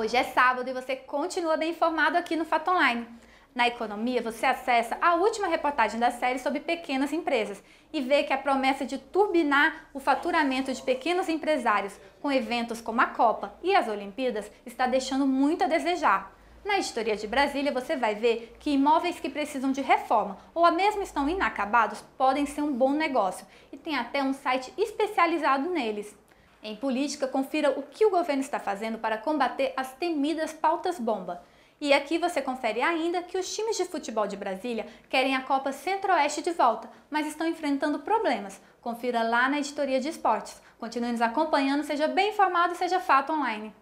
Hoje é sábado e você continua bem informado aqui no Fato Online. Na economia, você acessa a última reportagem da série sobre pequenas empresas e vê que a promessa de turbinar o faturamento de pequenos empresários com eventos como a Copa e as Olimpíadas está deixando muito a desejar. Na Editoria de Brasília, você vai ver que imóveis que precisam de reforma ou a mesmo estão inacabados podem ser um bom negócio e tem até um site especializado neles. Em política, confira o que o governo está fazendo para combater as temidas pautas bomba. E aqui você confere ainda que os times de futebol de Brasília querem a Copa Centro-Oeste de volta, mas estão enfrentando problemas. Confira lá na editoria de esportes. Continue nos acompanhando, seja bem informado, seja fato online.